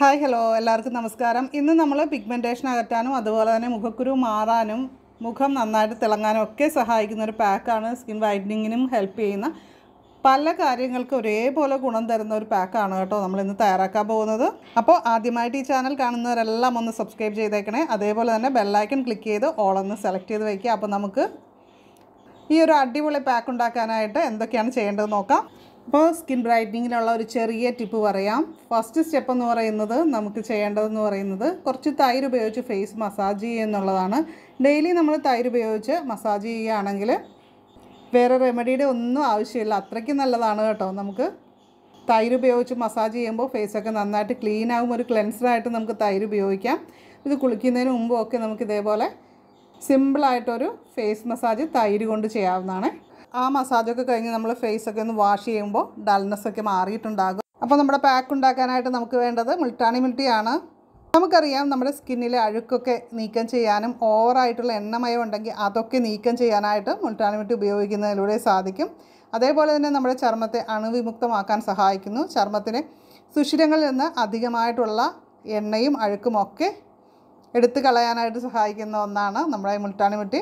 hi hello എല്ലാവർക്കും നമസ്കാരം ഇന്ന് നമ്മൾ പിഗ്മെൻറ്റേഷൻ അകറ്റാനും അതുപോലെ തന്നെ മുഖക്കുരു മാറാനും മുഖം നന്നായിട്ട് തിളങ്ങാനും ഒക്കെ സഹായിക്കുന്ന ഒരു പാക്കാണ് സ്കിൻ വൈറ്റനിങ്ങിനും ഹെൽപ്പ് ചെയ്യുന്ന പല കാര്യങ്ങൾക്കും ഒരേപോലെ ഗുണം തരുന്ന ഒരു പാക്കാണ് കേട്ടോ നമ്മൾ ഇന്ന് തയ്യാറാക്കാൻ പോകുന്നത് അപ്പോൾ ആദ്യമായിട്ട് ഈ ചാനൽ കാണുന്നവരെല്ലാം ഒന്ന് സബ്സ്ക്രൈബ് ചെയ്തേക്കണേ അതേപോലെ തന്നെ ബെല്ലൈക്കൺ ക്ലിക്ക് ചെയ്ത് ഓളൊന്ന് സെലക്ട് ചെയ്ത് വയ്ക്കുക അപ്പോൾ നമുക്ക് ഈ ഒരു അടിപൊളി പാക്ക് ഉണ്ടാക്കാനായിട്ട് എന്തൊക്കെയാണ് ചെയ്യേണ്ടത് നോക്കാം അപ്പോൾ സ്കിൻ ബ്രൈറ്റനിങ്ങിലുള്ള ഒരു ചെറിയ ടിപ്പ് പറയാം ഫസ്റ്റ് സ്റ്റെപ്പ് എന്ന് പറയുന്നത് നമുക്ക് ചെയ്യേണ്ടതെന്ന് പറയുന്നത് കുറച്ച് തൈര് ഉപയോഗിച്ച് ഫേസ് മസാജ് ചെയ്യുക എന്നുള്ളതാണ് ഡെയിലി നമ്മൾ തൈര് ഉപയോഗിച്ച് മസാജ് ചെയ്യുകയാണെങ്കിൽ വേറെ റെമഡിയുടെ ഒന്നും ആവശ്യമില്ല അത്രയ്ക്ക് നല്ലതാണ് കേട്ടോ നമുക്ക് തൈര് ഉപയോഗിച്ച് മസാജ് ചെയ്യുമ്പോൾ ഫേസൊക്കെ നന്നായിട്ട് ക്ലീൻ ആകും ഒരു ക്ലെൻസറായിട്ട് നമുക്ക് തൈര് ഉപയോഗിക്കാം ഇത് കുളിക്കുന്നതിന് മുമ്പും ഒക്കെ നമുക്ക് ഇതേപോലെ സിമ്പിളായിട്ടൊരു ഫേസ് മസാജ് തൈര് കൊണ്ട് ചെയ്യാവുന്നതാണ് ആ മസാജൊക്കെ കഴിഞ്ഞ് നമ്മൾ ഫേസൊക്കെ ഒന്ന് വാഷ് ചെയ്യുമ്പോൾ ഡൾനെസ്സൊക്കെ മാറിയിട്ടുണ്ടാകും അപ്പോൾ നമ്മുടെ പാക്ക് ഉണ്ടാക്കാനായിട്ട് നമുക്ക് വേണ്ടത് മുൾട്ടാണി മിൾട്ടിയാണ് നമുക്കറിയാം നമ്മുടെ സ്കിന്നിലെ അഴുക്കൊക്കെ നീക്കം ചെയ്യാനും ഓവറായിട്ടുള്ള എണ്ണമയം ഉണ്ടെങ്കിൽ അതൊക്കെ നീക്കം ചെയ്യാനായിട്ട് മുൾട്ടാണി മിട്ടി ഉപയോഗിക്കുന്നതിലൂടെ സാധിക്കും അതേപോലെ തന്നെ നമ്മുടെ ചർമ്മത്തെ അണുവിമുക്തമാക്കാൻ സഹായിക്കുന്നു ചർമ്മത്തിന് സുഷിരങ്ങളിൽ നിന്ന് അധികമായിട്ടുള്ള എണ്ണയും അഴുക്കുമൊക്കെ എടുത്തു കളയാനായിട്ട് സഹായിക്കുന്ന ഒന്നാണ് നമ്മുടെ മുൾട്ടാണി മിട്ടി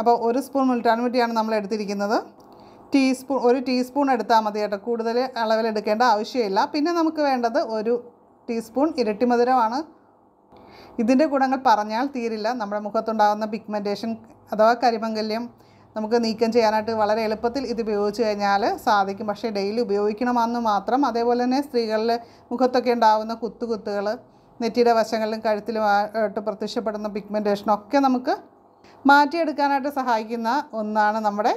അപ്പോൾ ഒരു സ്പൂൺ മുൾട്ടാൻ മുറ്റിയാണ് നമ്മൾ എടുത്തിരിക്കുന്നത് ടീസ്പൂൺ ഒരു ടീസ്പൂൺ എടുത്താൽ മതി കേട്ടോ കൂടുതൽ അളവിലെടുക്കേണ്ട ആവശ്യമില്ല പിന്നെ നമുക്ക് വേണ്ടത് ഒരു ടീസ്പൂൺ ഇരട്ടി മധുരമാണ് ഇതിൻ്റെ ഗുണങ്ങൾ പറഞ്ഞാൽ തീരില്ല നമ്മുടെ മുഖത്തുണ്ടാകുന്ന പിഗ്മെൻറ്റേഷൻ അഥവാ കരിമംഗല്യം നമുക്ക് നീക്കം ചെയ്യാനായിട്ട് വളരെ എളുപ്പത്തിൽ ഇത് ഉപയോഗിച്ച് കഴിഞ്ഞാൽ സാധിക്കും പക്ഷേ ഡെയിലി ഉപയോഗിക്കണമെന്ന് മാത്രം അതേപോലെ തന്നെ സ്ത്രീകളിലെ മുഖത്തൊക്കെ ഉണ്ടാകുന്ന കുത്തുകുത്തുകൾ നെറ്റിയുടെ വശങ്ങളിലും കഴുത്തിലും ആയിട്ട് പ്രത്യക്ഷപ്പെടുന്ന പിഗ്മെൻറ്റേഷനൊക്കെ നമുക്ക് മാറ്റിയെടുക്കാനായിട്ട് സഹായിക്കുന്ന ഒന്നാണ് നമ്മുടെ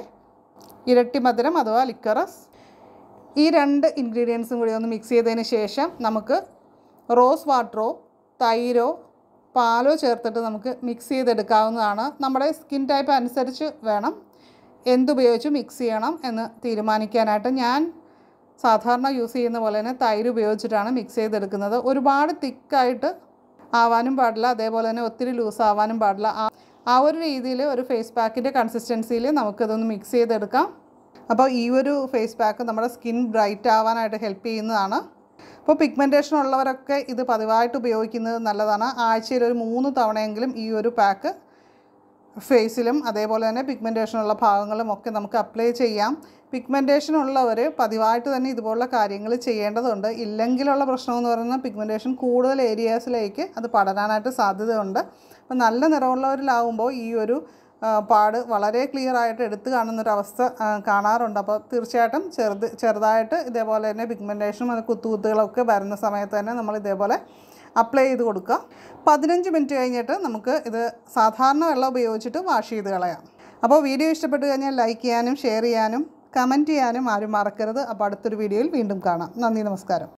ഇരട്ടി മധുരം അഥവാ ലിക്കറസ് ഈ രണ്ട് ഇൻഗ്രീഡിയൻസും കൂടി ഒന്ന് മിക്സ് ചെയ്തതിന് ശേഷം നമുക്ക് റോസ് വാട്ടറോ തൈരോ പാലോ ചേർത്തിട്ട് നമുക്ക് മിക്സ് ചെയ്തെടുക്കാവുന്നതാണ് നമ്മുടെ സ്കിൻ ടൈപ്പ് അനുസരിച്ച് വേണം എന്തുപയോഗിച്ച് മിക്സ് ചെയ്യണം എന്ന് തീരുമാനിക്കാനായിട്ട് ഞാൻ സാധാരണ യൂസ് ചെയ്യുന്ന പോലെ തന്നെ തൈര് ഉപയോഗിച്ചിട്ടാണ് മിക്സ് ചെയ്തെടുക്കുന്നത് ഒരുപാട് തിക്കായിട്ട് ആവാനും പാടില്ല അതേപോലെ തന്നെ ഒത്തിരി ലൂസ് ആവാനും പാടില്ല ആ ഒരു രീതിയിൽ ഒരു ഫേസ് പാക്കിൻ്റെ കൺസിസ്റ്റൻസിയിൽ നമുക്കിതൊന്ന് മിക്സ് ചെയ്തെടുക്കാം അപ്പോൾ ഈ ഒരു ഫേസ് പാക്ക് നമ്മുടെ സ്കിൻ ബ്രൈറ്റ് ആവാനായിട്ട് ഹെൽപ്പ് ചെയ്യുന്നതാണ് അപ്പോൾ പിഗ്മെൻറ്റേഷൻ ഉള്ളവരൊക്കെ ഇത് പതിവായിട്ട് ഉപയോഗിക്കുന്നത് നല്ലതാണ് ആഴ്ചയിൽ ഒരു മൂന്ന് തവണയെങ്കിലും ഈ ഒരു പാക്ക് ഫേസിലും അതേപോലെ തന്നെ പിഗ്മെൻറ്റേഷൻ ഉള്ള ഭാഗങ്ങളും ഒക്കെ നമുക്ക് അപ്ലൈ ചെയ്യാം പിഗ്മെൻറ്റേഷൻ ഉള്ളവർ പതിവായിട്ട് തന്നെ ഇതുപോലുള്ള കാര്യങ്ങൾ ചെയ്യേണ്ടതുണ്ട് ഇല്ലെങ്കിലുള്ള പ്രശ്നം എന്ന് പറയുന്നത് പിഗ്മെൻറ്റേഷൻ കൂടുതൽ ഏരിയാസിലേക്ക് അത് പടരാനായിട്ട് സാധ്യതയുണ്ട് അപ്പം നല്ല നിറമുള്ളവരിലാവുമ്പോൾ ഈ ഒരു പാട് വളരെ ക്ലിയർ ആയിട്ട് എടുത്തു കാണുന്നൊരവസ്ഥ കാണാറുണ്ട് അപ്പോൾ തീർച്ചയായിട്ടും ചെറുത് ചെറുതായിട്ട് ഇതേപോലെ തന്നെ പിഗ്മെൻറ്റേഷനും അത് കുത്തുകുത്തുകളൊക്കെ വരുന്ന സമയത്ത് തന്നെ നമ്മൾ ഇതേപോലെ അപ്ലൈ ചെയ്ത് കൊടുക്കുക പതിനഞ്ച് മിനിറ്റ് കഴിഞ്ഞിട്ട് നമുക്ക് ഇത് സാധാരണ വെള്ളം ഉപയോഗിച്ചിട്ട് വാഷ് ചെയ്ത് കളയാം അപ്പോൾ വീഡിയോ ഇഷ്ടപ്പെട്ട് കഴിഞ്ഞാൽ ലൈക്ക് ചെയ്യാനും ഷെയർ ചെയ്യാനും കമൻറ്റ് ചെയ്യാനും ആരും മറക്കരുത് അപ്പോൾ അടുത്തൊരു വീഡിയോയിൽ വീണ്ടും കാണാം നന്ദി നമസ്കാരം